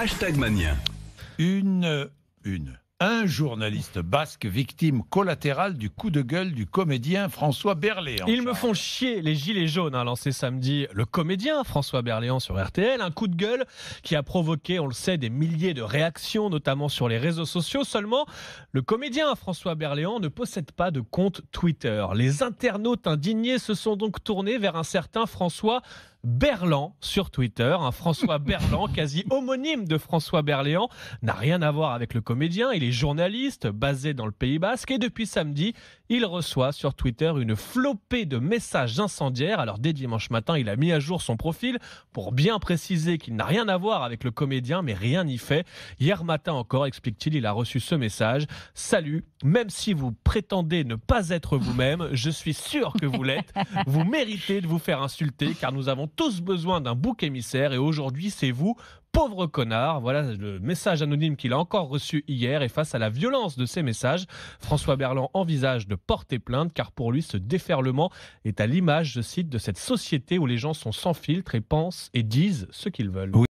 Hashtag Mania. Une, une. Un journaliste basque victime collatérale du coup de gueule du comédien François Berléand. Ils me font chier les gilets jaunes, a hein, lancé samedi le comédien François Berléand sur RTL. Un coup de gueule qui a provoqué, on le sait, des milliers de réactions, notamment sur les réseaux sociaux. Seulement, le comédien François Berléand ne possède pas de compte Twitter. Les internautes indignés se sont donc tournés vers un certain François Berlan sur Twitter. Un François Berland, quasi homonyme de François Berléand, n'a rien à voir avec le comédien. Il est journaliste basé dans le Pays Basque et depuis samedi, il reçoit sur Twitter une flopée de messages incendiaires. Alors dès dimanche matin, il a mis à jour son profil pour bien préciser qu'il n'a rien à voir avec le comédien, mais rien n'y fait. Hier matin encore, explique-t-il, il a reçu ce message. Salut, même si vous prétendez ne pas être vous-même, je suis sûr que vous l'êtes. Vous méritez de vous faire insulter car nous avons tous besoin d'un bouc émissaire et aujourd'hui c'est vous pauvre connard. Voilà le message anonyme qu'il a encore reçu hier et face à la violence de ces messages, François Berland envisage de porter plainte car pour lui ce déferlement est à l'image, je cite, de cette société où les gens sont sans filtre et pensent et disent ce qu'ils veulent.